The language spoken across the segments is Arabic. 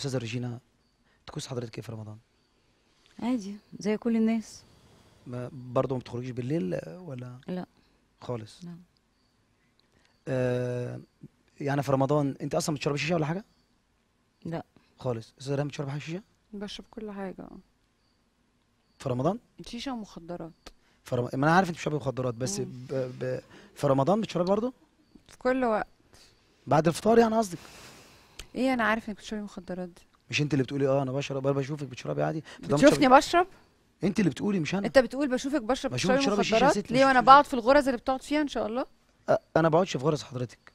استاذه ريجينا تكوس حضرتك ايه في رمضان عادي زي كل الناس ما برضه ما بتخرجيش بالليل ولا لا خالص لا آه يعني في رمضان انت اصلا بتشربي شيشه ولا حاجه لا خالص استاذه ريهام بتشربي حاجه شيشه بشرب كل حاجه في رمضان شيشه ومخدرات في ما انا عارف انت بتشربي مخدرات بس ب... ب... في رمضان بتشربي برضه في كل وقت بعد الفطار يعني قصدك ايه انا عارف انك بتشربي مخدرات دي مش انت اللي بتقولي اه انا بشرب انا بشوفك بتشربي عادي بتشوفني بشرب انت اللي بتقولي مش انا انت بتقول بشوفك بشرب بشرب بتشربي مخدرات ليه وانا بقعد في الغرز اللي بتقعد فيها ان شاء الله انا انا بقعدش في غرز حضرتك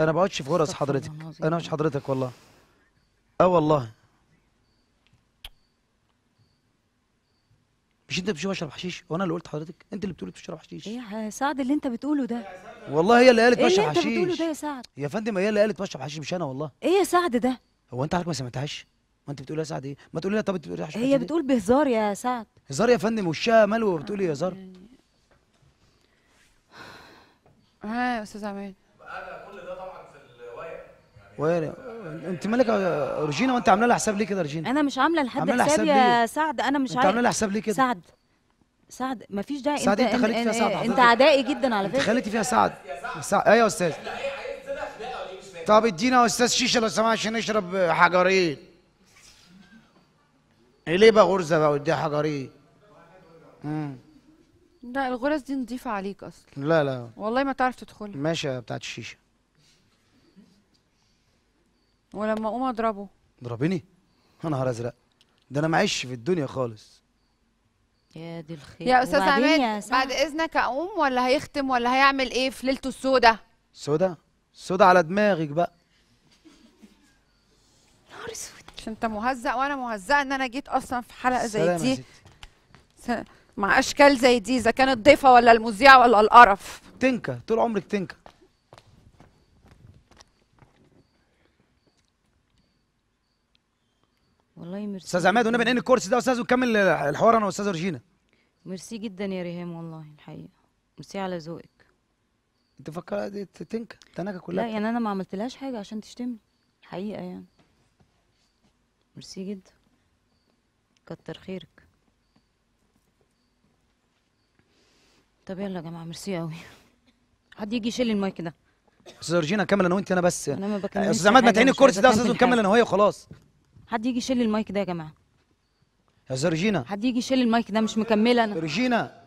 انا بقعدش في غرز حضرتك انا مش حضرتك والله اه والله مش انت بتشوف اشرب حشيش وانا اللي قلت حضرتك انت اللي بتقولي بتشرب حشيش ايه يا سعد اللي انت بتقوله ده والله هي اللي قالت إيه بشرب حشيش اللي انت بتقوله ده يا سعد يا فندم هي اللي قالت بشرب حشيش مش انا والله ايه يا سعد ده هو انت حضرتك ما سمعتهاش ما انت بتقول يا سعد ايه ما تقولي لها طب بتقولي حشيش هي بتقول بهزار يا سعد هزار يا فندم وشها مالو وبتقولي هزار ها آه، يا استاذ عماد وين انت مالك روجينا وانت عامله لها حساب ليه كده روجينا انا مش عامله لحد حساب, حساب يا سعد انا مش عامله انت عامله لها حساب ليه كده سعد سعد مفيش داعي سعد انت, خليتي فيها سعد انت عدائي جدا على فكره خليتي فيها سعد ايوه يا استاذ طب ادينا يا استاذ شيشه لو سمحت عشان نشرب حجرين ليه بقى غرزه بقى وديها حجرين امم لا الغرز دي نضيفه عليك اصلا لا لا والله ما تعرف تدخلها ماشي بتاعت الشيشه ولما اقوم اضربه اضربني يا نهار ازرق ده انا معيش في الدنيا خالص يا دي الخير يا استاذ عماد بعد اذنك اقوم ولا هيختم ولا هيعمل ايه في ليلته السوداء سوداء سوداء على دماغك بقى نهار اسود عشان انت مهزأ وانا مهزأة ان انا جيت اصلا في حلقة زي دي مع اشكال زي دي اذا كانت ضيفة ولا المذيعة ولا القرف تنكة طول عمرك تنكة والله ميرسي استاذ عماد ونبقى بنقل الكورس ده يا استاذ ونكمل الحوار انا واستاذ رجينا ميرسي جدا يا ريهام والله الحقيقه ميرسي على ذوقك انت فكرت تنكه تنكه كلها لا يعني انا ما عملتلهاش حاجه عشان تشتمني الحقيقه يعني ميرسي جدا كتر خيرك طب يلا يا جماعه ميرسي قوي حد يجي يشيل المايك ده استاذ رجينا كمل انا وانت انا بس انا ما بكملش استاذ عماد ما تعيني الكرسي ده يا استاذ ونكمل انا وهي وخلاص حد يجي يشيل المايك ده يا جماعه يا رجينا حد يجي يشيل المايك ده مش مكمله انا رجينا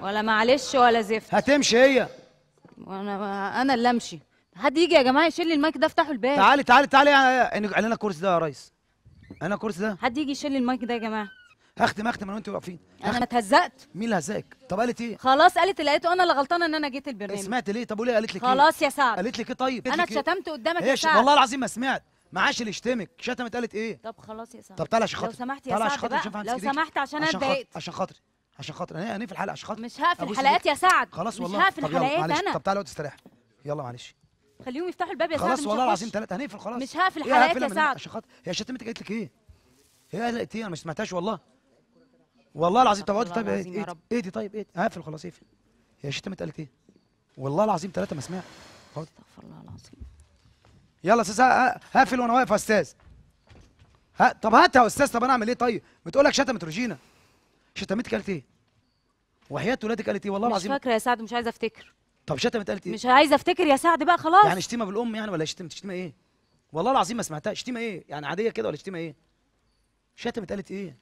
ولا معلش ولا زفت هتمشي هي وانا انا اللي امشي حد يجي يا جماعه يشيل لي المايك ده افتحوا الباب تعالي تعالي تعالي انا يعني الكرسي ده يا ريس انا الكرسي ده حد يجي يشيل المايك ده يا جماعه هختم هختم انا وانت واقفين انا اتهزقت مين اللي هزاك طب قالت ايه خلاص قالت لقيته انا اللي غلطانه ان انا جيت البرنامج سمعت ليه طب وليه قالت لك إيه؟ خلاص يا سعد قالت لك ايه طيب انا إيه؟ اتشتمت قدامك يا سعد والله العظيم ما سمعت معاش اللي يشتمك شتمت قالت ايه طب خلاص يا سعد طب طلع عشان خاطري لو سمحت يا سعد لو سمحت عشان انا اتضايقت عشان خاطري عشان خاطر انا هنقفل الحلقه عشان خاطر مش هقفل الحلقات يا سعد خلاص والله مش هقفل الحلقات انا طب تعالى اقعد استريح يلا معلش خليهم يفتحوا الباب يا سعد خلاص والله العظيم ثلاثه هنقفل خلاص مش هقفل الحلقات يا سعد عشان خاطر هي شتمتك قالت لك ايه؟ هي قالت ايه انا ما سمعتهاش والله والله العظيم طب اقعد طيب إيه-, ايه ايه طيب ايه هقفل خلاص اقفل هي شتمت قالت ايه؟ والله العظيم ثلاثه ما سمعت استغفر الله العظيم يلا يا استاذ هقفل وانا واقف يا استاذ ها طب هات يا استاذ طب انا اعمل ايه طيب بتقول لك شتمت روجينا شتمتك قالت ايه وحياه ولادك قالت ايه والله العظيم مش فاكره يا سعد مش عايزه افتكر طب شتمت قالت ايه مش عايزه افتكر يا سعد بقى خلاص يعني شتيمه بالام يعني ولا شتمت شتيمه ايه والله العظيم ما سمعتها شتيمه ايه يعني عاديه كده ولا شتيمه ايه شتمت قالت ايه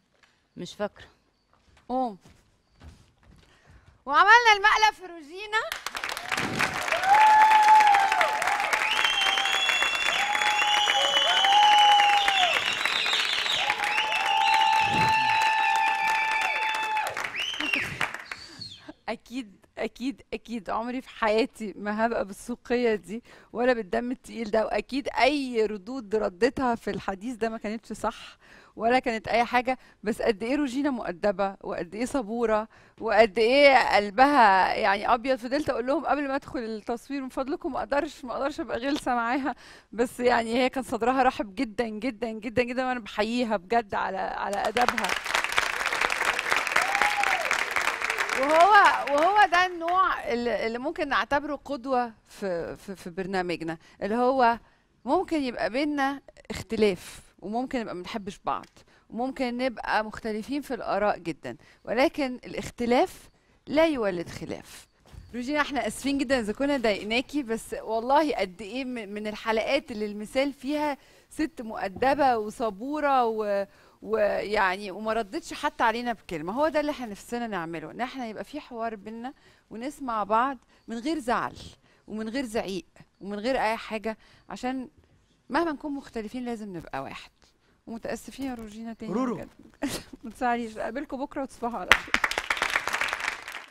مش فاكره قوم وعملنا المقلب في روجينا اكيد اكيد عمري في حياتي ما هبقى بالسوقيه دي ولا بالدم التقيل ده واكيد اي ردود ردتها في الحديث ده ما كانتش صح ولا كانت اي حاجه بس قد ايه روجينا مؤدبه وقد ايه صبوره وقد ايه قلبها يعني ابيض فضلت اقول لهم قبل ما ادخل التصوير من فضلكم ما اقدرش ما اقدرش ابقى غلسه معاها بس يعني هي كان صدرها رحب جدا جدا جدا جدا وانا بحييها بجد على على ادبها وهو وهو ده النوع اللي ممكن نعتبره قدوه في في, في برنامجنا اللي هو ممكن يبقى بينا اختلاف وممكن نبقى ما بنحبش بعض وممكن نبقى مختلفين في الاراء جدا ولكن الاختلاف لا يولد خلاف روجينا احنا اسفين جدا اذا كنا ضايقناكي بس والله قد ايه من الحلقات اللي المثال فيها ست مؤدبه وصبوره و ويعني وما ردتش حتى علينا بكلمه هو ده اللي احنا نفسنا نعمله ان احنا يبقى في حوار بينا ونسمع بعض من غير زعل ومن غير زعيق ومن غير اي حاجه عشان مهما نكون مختلفين لازم نبقى واحد ومتاسفين يا روجينا تاني رورو ما تزعليش اقابلكم بكره وتصبحوا على خير